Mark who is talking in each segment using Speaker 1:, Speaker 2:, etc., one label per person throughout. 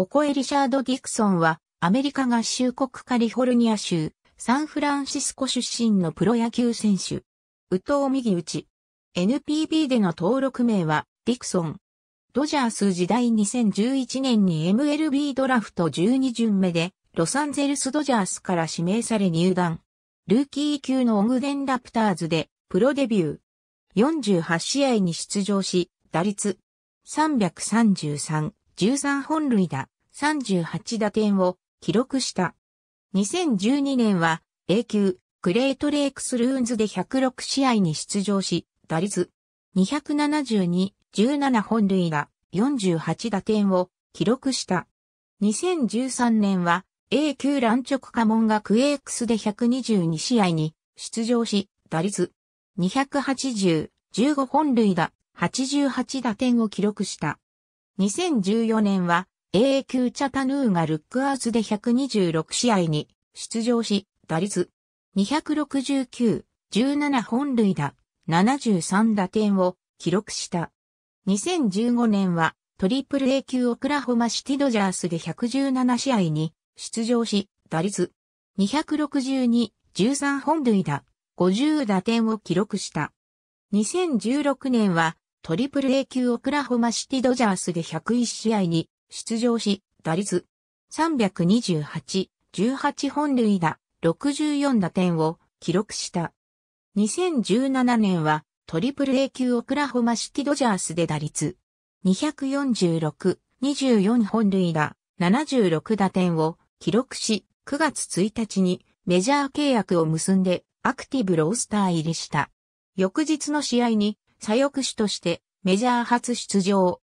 Speaker 1: オコエ・リシャード・ディクソンは、アメリカ合衆国カリフォルニア州、サンフランシスコ出身のプロ野球選手。右投右打ち。NPB での登録名は、ディクソン。ドジャース時代2011年に MLB ドラフト12巡目で、ロサンゼルスドジャースから指名され入団。ルーキー級のオグデンラプターズで、プロデビュー。48試合に出場し、打率333、13本塁打、38打点を記録した。2012年は A 級グレートレイクスルーンズで106試合に出場し、打率272、17本塁打、48打点を記録した。2013年は A 級乱直家門がクエークスで122試合に出場し、打率280、15本塁打、88打点を記録した。2014年は AA 級チャタヌーがルックアースで126試合に出場し、打率269、17本塁打、73打点を記録した。2015年はトリプル A 級オクラホマシティドジャースで117試合に出場し、打率262、13本塁打、50打点を記録した。2016年はトリプル A 級オクラホマシティドジャースで101試合に出場し、打率328、18本塁打、64打点を記録した。2017年はトリプル A 級オクラホマシティドジャースで打率246、24本塁打、76打点を記録し、9月1日にメジャー契約を結んでアクティブロースター入りした。翌日の試合に左翼手としてメジャー初出場、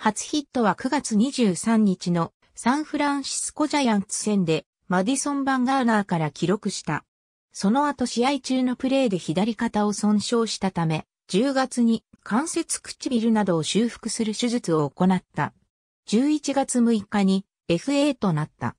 Speaker 1: 初ヒットは9月23日のサンフランシスコジャイアンツ戦でマディソン・バンガーナーから記録した。その後試合中のプレーで左肩を損傷したため、10月に関節唇などを修復する手術を行った。11月6日に FA となった。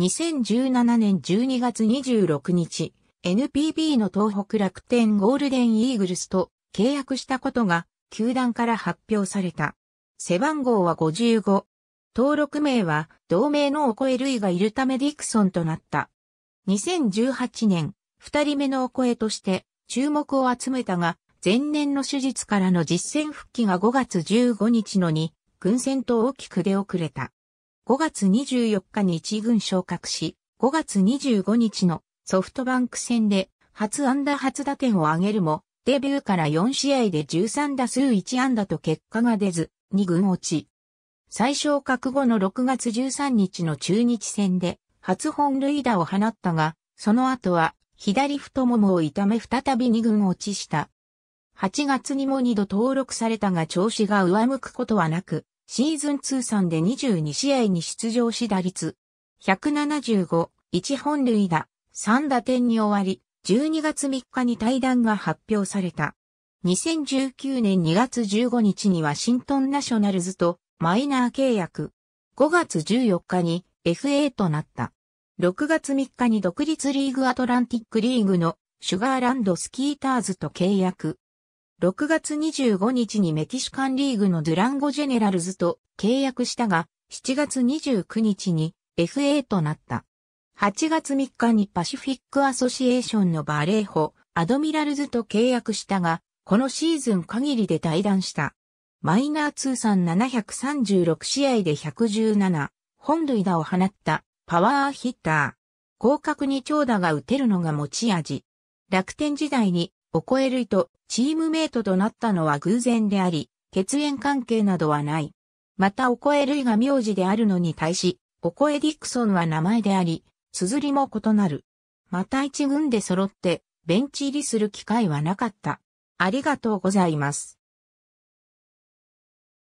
Speaker 1: 2017年12月26日、NPB の東北楽天ゴールデンイーグルスと契約したことが球団から発表された。背番号は55。登録名は同名のオコエ・がいるためディクソンとなった。2018年、二人目のオコエとして注目を集めたが、前年の手術からの実戦復帰が5月15日のに、軍戦と大きく出遅れた。5月24日に一軍昇格し、5月25日のソフトバンク戦で初安打初打点を挙げるも、デビューから4試合で13打数1安打と結果が出ず、2軍落ち。最小覚悟の6月13日の中日戦で初本塁打を放ったが、その後は左太ももを痛め再び2軍落ちした。8月にも2度登録されたが調子が上向くことはなく、シーズン通算で22試合に出場し打率175、1本塁打、3打点に終わり、12月3日に対談が発表された。2019年2月15日にワシントンナショナルズとマイナー契約。5月14日に FA となった。6月3日に独立リーグアトランティックリーグのシュガーランドスキーターズと契約。6月25日にメキシカンリーグのドゥランゴジェネラルズと契約したが、7月29日に FA となった。8月3日にパシフィックアソシエーションのバレーホ、アドミラルズと契約したが、このシーズン限りで退団した。マイナー通算736試合で117、本塁打を放ったパワーヒッター。広角に長打が打てるのが持ち味。楽天時代に、オコエ類とチームメイトとなったのは偶然であり、血縁関係などはない。またオコエ類が名字であるのに対し、オコエディクソンは名前であり、綴りも異なる。また一軍で揃って、ベンチ入りする機会はなかった。ありがとうございます。